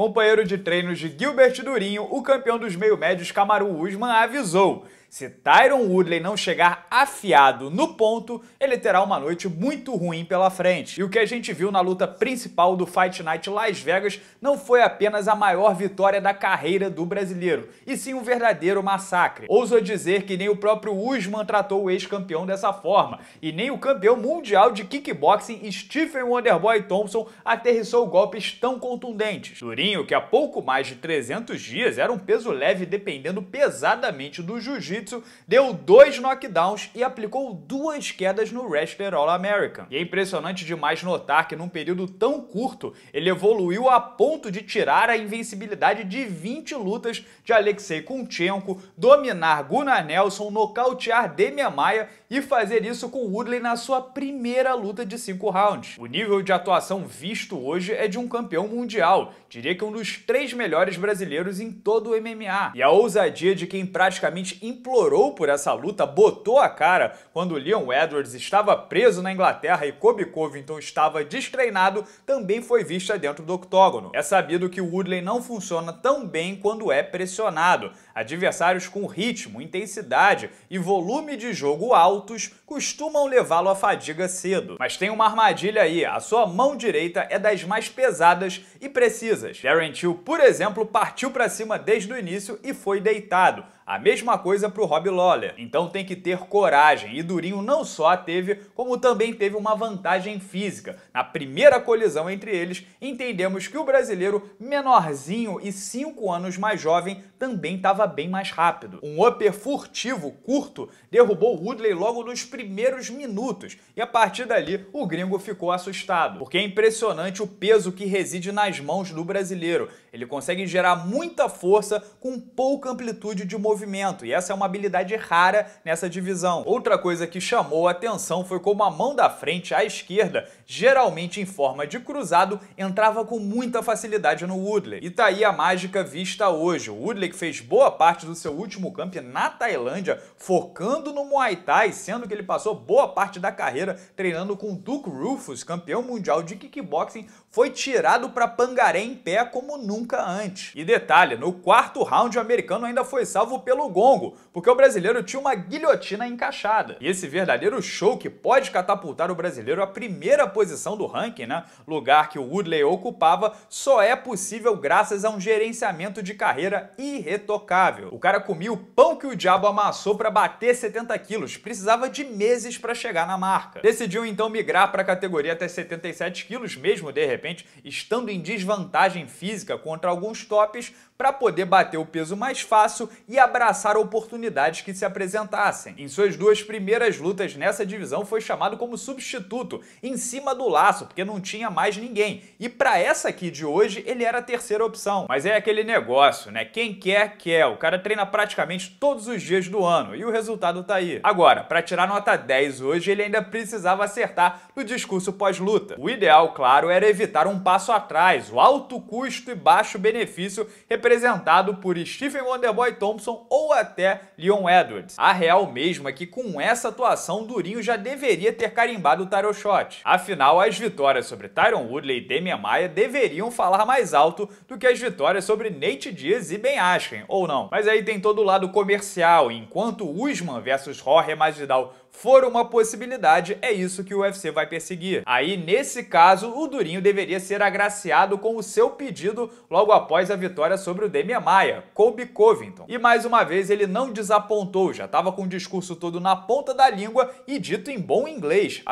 Companheiro de treinos de Gilbert Durinho, o campeão dos meio-médios Camaru Usman avisou se Tyron Woodley não chegar afiado no ponto, ele terá uma noite muito ruim pela frente. E o que a gente viu na luta principal do Fight Night Las Vegas não foi apenas a maior vitória da carreira do brasileiro, e sim um verdadeiro massacre. Ouso dizer que nem o próprio Usman tratou o ex-campeão dessa forma, e nem o campeão mundial de kickboxing Stephen Wonderboy Thompson aterrissou golpes tão contundentes. Durinho, que há pouco mais de 300 dias era um peso leve dependendo pesadamente do jiu-jitsu, jiu-jitsu, deu dois knockdowns e aplicou duas quedas no wrestler All-American. E é impressionante demais notar que num período tão curto, ele evoluiu a ponto de tirar a invencibilidade de 20 lutas de Alexei Kunchenko, dominar Gunnar Nelson, nocautear Demian Maia e fazer isso com Woodley na sua primeira luta de 5 rounds. O nível de atuação visto hoje é de um campeão mundial, diria que um dos três melhores brasileiros em todo o MMA. E a ousadia de quem praticamente implementou implorou por essa luta, botou a cara quando Leon Edwards estava preso na Inglaterra e Kobe Covington estava destreinado, também foi vista dentro do octógono. É sabido que o Woodley não funciona tão bem quando é pressionado. Adversários com ritmo, intensidade e volume de jogo altos costumam levá-lo à fadiga cedo. Mas tem uma armadilha aí, a sua mão direita é das mais pesadas e precisas. Darren Till, por exemplo, partiu para cima desde o início e foi deitado. A mesma coisa para o Rob Lawler. Então tem que ter coragem. E Durinho não só teve, como também teve uma vantagem física. Na primeira colisão entre eles, entendemos que o brasileiro menorzinho e 5 anos mais jovem também estava bem mais rápido. Um upper furtivo curto derrubou Woodley logo nos primeiros minutos e a partir dali o gringo ficou assustado, porque é impressionante o peso que reside nas mãos do brasileiro. Ele consegue gerar muita força com pouca amplitude de movimento, e essa é uma habilidade rara nessa divisão. Outra coisa que chamou a atenção foi como a mão da frente à esquerda, geralmente em forma de cruzado, entrava com muita facilidade no Woodley. E tá aí a mágica vista hoje. O Woodley fez boa parte do seu último camp na Tailândia, focando no Muay Thai, sendo que ele passou boa parte da carreira treinando com Duke Rufus, campeão mundial de kickboxing, foi tirado para Pangaré em pé como nunca antes. E detalhe, no quarto round o americano ainda foi salvo pelo gongo, porque o brasileiro tinha uma guilhotina encaixada. E esse verdadeiro show que pode catapultar o brasileiro à primeira posição do ranking, né? lugar que o Woodley ocupava, só é possível graças a um gerenciamento de carreira irretocável. O cara comia o pão que o diabo amassou para bater 70 quilos, precisava de meses para chegar na marca. Decidiu então migrar para a categoria até 77 quilos mesmo de repente, repente estando em desvantagem física contra alguns tops para poder bater o peso mais fácil e abraçar oportunidades que se apresentassem. Em suas duas primeiras lutas nessa divisão foi chamado como substituto, em cima do laço, porque não tinha mais ninguém. E para essa aqui de hoje, ele era a terceira opção. Mas é aquele negócio, né? Quem quer, quer. O cara treina praticamente todos os dias do ano e o resultado tá aí. Agora, para tirar nota 10 hoje, ele ainda precisava acertar no discurso pós-luta. O ideal, claro, era evitar depositaram um passo atrás, o alto custo e baixo benefício representado por Stephen Wonderboy Thompson ou até Leon Edwards. A real mesmo é que com essa atuação, Durinho já deveria ter carimbado o tarot shot. Afinal, as vitórias sobre Tyron Woodley e Demian Maia deveriam falar mais alto do que as vitórias sobre Nate Diaz e Ben Askren, ou não. Mas aí tem todo o lado comercial, enquanto Usman versus Jorge Masvidal for uma possibilidade, é isso que o UFC vai perseguir. Aí, nesse caso, o Durinho deveria ser agraciado com o seu pedido logo após a vitória sobre o Demian Maia, Colby Covington. E mais uma vez ele não desapontou, já estava com o discurso todo na ponta da língua e dito em bom inglês,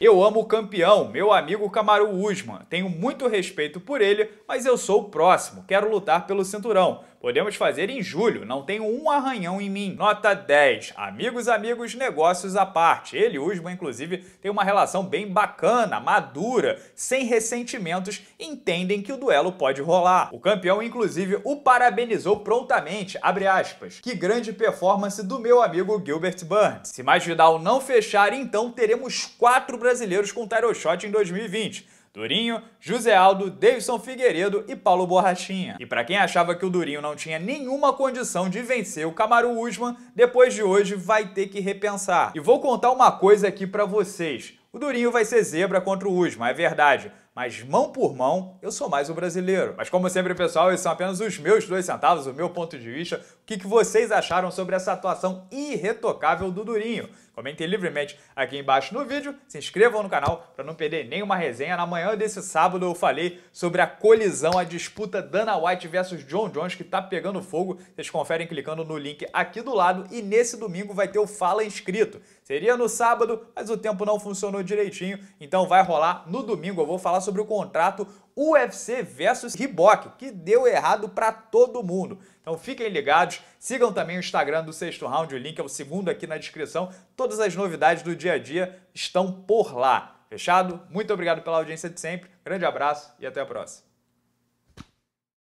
Eu amo o campeão, meu amigo Kamaru Usman, tenho muito respeito por ele, mas eu sou o próximo, quero lutar pelo cinturão Podemos fazer em julho, não tenho um arranhão em mim. Nota 10. Amigos, amigos, negócios à parte. Ele e Usman, inclusive, têm uma relação bem bacana, madura, sem ressentimentos, entendem que o duelo pode rolar. O campeão, inclusive, o parabenizou prontamente, abre aspas. Que grande performance do meu amigo Gilbert Burns. Se mais Vidal não fechar, então teremos quatro brasileiros com title shot em 2020 Durinho, José Aldo, Davidson Figueiredo e Paulo Borrachinha. E para quem achava que o Durinho não tinha nenhuma condição de vencer o Camaro Usman, depois de hoje vai ter que repensar. E vou contar uma coisa aqui para vocês. O Durinho vai ser zebra contra o Usman, é verdade. Mas mão por mão, eu sou mais o brasileiro. Mas como sempre, pessoal, esses são apenas os meus dois centavos, o meu ponto de vista. O que vocês acharam sobre essa atuação irretocável do Durinho? Comentem livremente aqui embaixo no vídeo, se inscrevam no canal para não perder nenhuma resenha. Na manhã desse sábado eu falei sobre a colisão, a disputa Dana White versus John Jones que está pegando fogo. Vocês conferem clicando no link aqui do lado e nesse domingo vai ter o Fala Inscrito. Seria no sábado, mas o tempo não funcionou direitinho, então vai rolar no domingo. Eu vou falar sobre o contrato UFC versus Reebok, que deu errado para todo mundo. Então fiquem ligados, sigam também o Instagram do sexto round, o link é o segundo aqui na descrição. Todas as novidades do dia a dia estão por lá. Fechado? Muito obrigado pela audiência de sempre, grande abraço e até a próxima.